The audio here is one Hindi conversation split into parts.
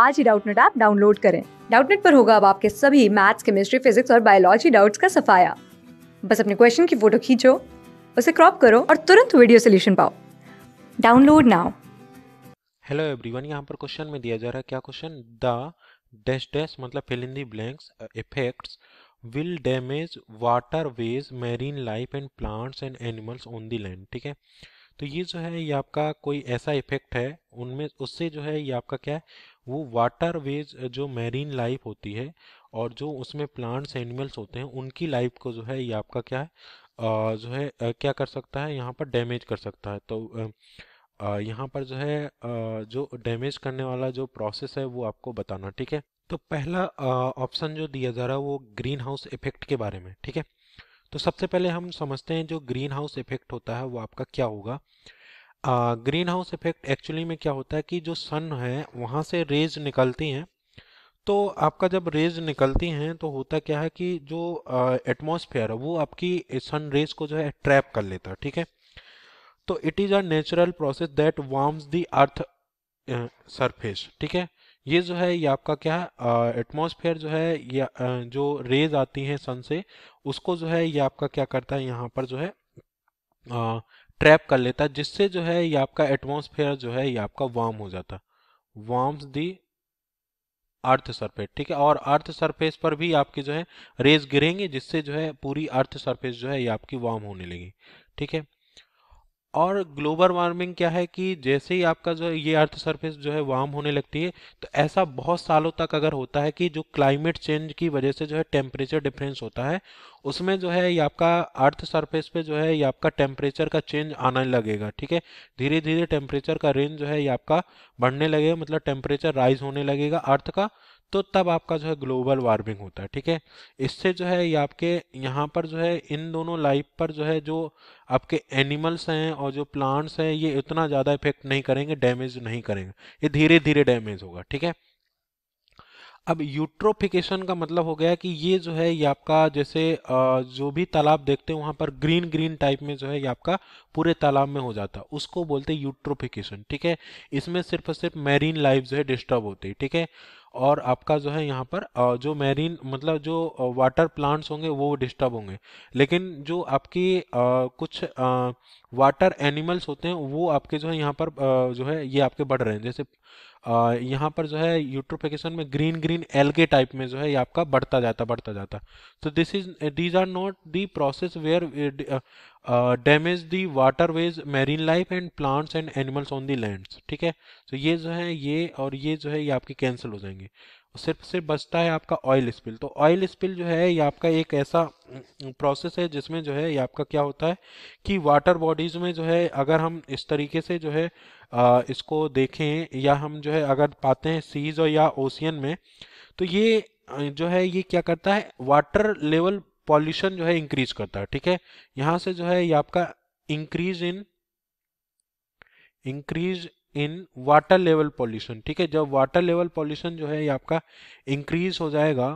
आज ही डाउटनेट ऐप डाउनलोड करें डाउटनेट पर होगा अब आपके सभी मैथ्स केमिस्ट्री फिजिक्स और बायोलॉजी डाउट्स का सफाया बस अपने क्वेश्चन की फोटो खींचो उसे क्रॉप करो और तुरंत वीडियो सोल्यूशन पाओ डाउनलोड नाउ हेलो एवरीवन यहाँ पर क्वेश्चन में दिया जा रहा है क्या क्वेश्चन द डैश डैश मतलब fill in the blanks effects will damage waterways marine life and plants and animals on the land ठीक है तो ये जो है ये आपका कोई ऐसा इफेक्ट है उनमें उससे जो है ये आपका क्या है वो वाटर वेज जो मैरीन लाइफ होती है और जो उसमें प्लांट्स एनिमल्स होते हैं उनकी लाइफ को जो है ये आपका क्या है जो है क्या कर सकता है यहाँ पर डैमेज कर सकता है तो यहाँ पर जो है जो डैमेज करने वाला जो प्रोसेस है वो आपको बताना ठीक है तो पहला ऑप्शन जो दिया जा रहा है वो ग्रीन हाउस इफेक्ट के बारे में ठीक है तो सबसे पहले हम समझते हैं जो ग्रीन हाउस इफेक्ट होता है वो आपका क्या होगा ग्रीन हाउस इफेक्ट एक्चुअली में क्या होता है कि जो सन है वहाँ से रेज निकलती हैं तो आपका जब रेज निकलती हैं तो होता क्या है कि जो एटमॉस्फेयर है वो आपकी सन रेज को जो है ट्रैप कर लेता है ठीक है तो it is a natural process that warms the earth surface ठीक है ये जो है ये आपका क्या है एटमॉस्फेयर जो है या जो रेज आती हैं सन से उसको जो है ये आपका क्या करता है यहाँ पर जो है ट्रैप कर लेता है जिससे जो है ये आपका एटमॉस्फेयर जो है ये आपका वार्म हो जाता वार्म्स दी अर्थ सरफेस ठीक है और अर्थ सरफेस पर भी आपकी जो है रेज गिरेंगे जिससे जो है पूरी अर्थ सरफेस जो है ये आपकी वार्म होने लगी ठीक है और ग्लोबल वार्मिंग क्या है कि जैसे ही आपका जो ये अर्थ सरफेस जो है वार्म होने लगती है तो ऐसा बहुत सालों तक अगर होता है कि जो क्लाइमेट चेंज की वजह से जो है टेम्परेचर डिफरेंस होता है उसमें जो है ये आपका अर्थ सरफेस पे जो है ये आपका टेम्परेचर का चेंज आना लगेगा ठीक है धीरे धीरे टेम्परेचर का रेंज जो है ये आपका बढ़ने लगेगा मतलब टेम्परेचर राइज होने लगेगा अर्थ का तो तब आपका जो है ग्लोबल वार्मिंग होता है ठीक है इससे जो है ये आपके यहाँ पर जो है इन दोनों लाइफ पर जो है जो आपके एनिमल्स हैं और जो प्लांट्स हैं ये इतना ज़्यादा इफेक्ट नहीं करेंगे डैमेज नहीं करेंगे ये धीरे धीरे डैमेज होगा ठीक है अब यूट्रोफिकेशन का मतलब हो गया कि ये जो है ये आपका जैसे जो भी तालाब देखते हैं वहाँ पर ग्रीन ग्रीन टाइप में जो है ये आपका पूरे तालाब में हो जाता है उसको बोलते हैं यूट्रोफिकेशन ठीक है इसमें सिर्फ और सिर्फ मैरीन लाइफ जो है डिस्टर्ब होती है ठीक है और आपका जो है यहाँ पर जो मैरीन मतलब जो वाटर प्लांट्स होंगे वो डिस्टर्ब होंगे लेकिन जो आपकी कुछ वाटर एनिमल्स होते हैं वो आपके जो है यहाँ पर जो है ये आपके बढ़ रहे हैं जैसे यहाँ पर जो है यूट्रोफिकेशन में ग्रीन ग्रीन एलगे टाइप में जो है ये आपका बढ़ता जाता बढ़ता जाता तो this is these are not the process where damage the waterways marine life and plants and animals on the land ठीक है तो ये जो है ये और ये जो है ये आपके कैंसिल हो जाएंगे सिर्फ सिर्फ बचता है आपका ऑयल स्पिल तो ऑयल स्पिल जो है ये आपका एक ऐसा प्रोसेस है जिसमें जो है ये आपका क्या होता है कि वाटर बॉडीज में जो है अगर हम इस तरीके से जो है आ, इसको देखें या हम जो है अगर पाते हैं सीज और या ओशियन में तो ये जो है ये क्या करता है वाटर लेवल पॉल्यूशन जो है इंक्रीज करता है ठीक है यहां से जो है ये आपका increase in increase in water level pollution ठीक है जब वाटर लेवल पॉल्यूशन जो है ये आपका इंक्रीज हो जाएगा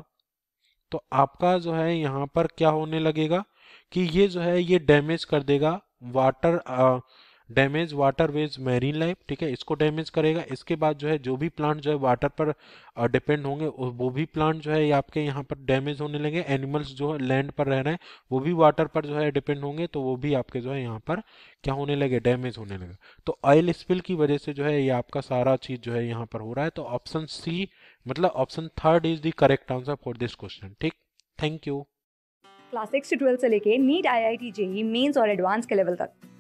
तो आपका जो है यहां पर क्या होने लगेगा कि ये जो है ये डैमेज कर देगा water damage waterways marine life ठीक है इसको डैमेज करेगा इसके बाद जो है जो भी प्लांट जो है वाटर पर डिपेंड होंगे वो भी प्लांट जो है आपके यहाँ पर डैमेज होने लगे एनिमल्स जो है लैंड पर रह रहे हैं वो भी वाटर पर जो है डिपेंड होंगे तो वो भी आपके जो है यहाँ पर क्या होने लगे डैमेज होने लगे तो ऑयल स्पिल की वजह से जो है ये आपका सारा चीज़ जो है यहाँ पर हो रहा है तो ऑप्शन सी मतलब option third is the correct answer for this question ठीक थैंक यू क्लास सिक्स से लेके NEET I I T JEE mains और एडवांस के लेवल तक